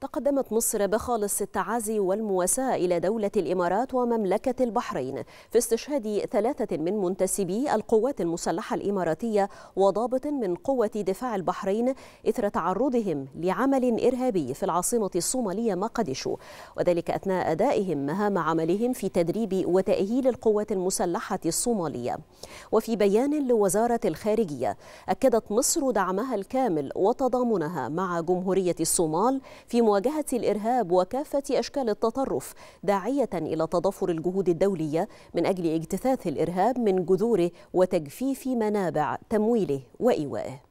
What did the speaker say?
تقدمت مصر بخالص التعازي والمواساة إلى دولة الإمارات ومملكة البحرين في استشهاد ثلاثة من منتسبي القوات المسلحة الإماراتية وضابط من قوة دفاع البحرين إثر تعرضهم لعمل إرهابي في العاصمة الصومالية مقديشو وذلك أثناء أدائهم مهام عملهم في تدريب وتأهيل القوات المسلحة الصومالية وفي بيان لوزارة الخارجية أكدت مصر دعمها الكامل وتضامنها مع جمهورية الصومال في لمواجهة الإرهاب وكافة أشكال التطرف داعية إلى تضافر الجهود الدولية من أجل اجتثاث الإرهاب من جذوره وتجفيف منابع تمويله وإيوائه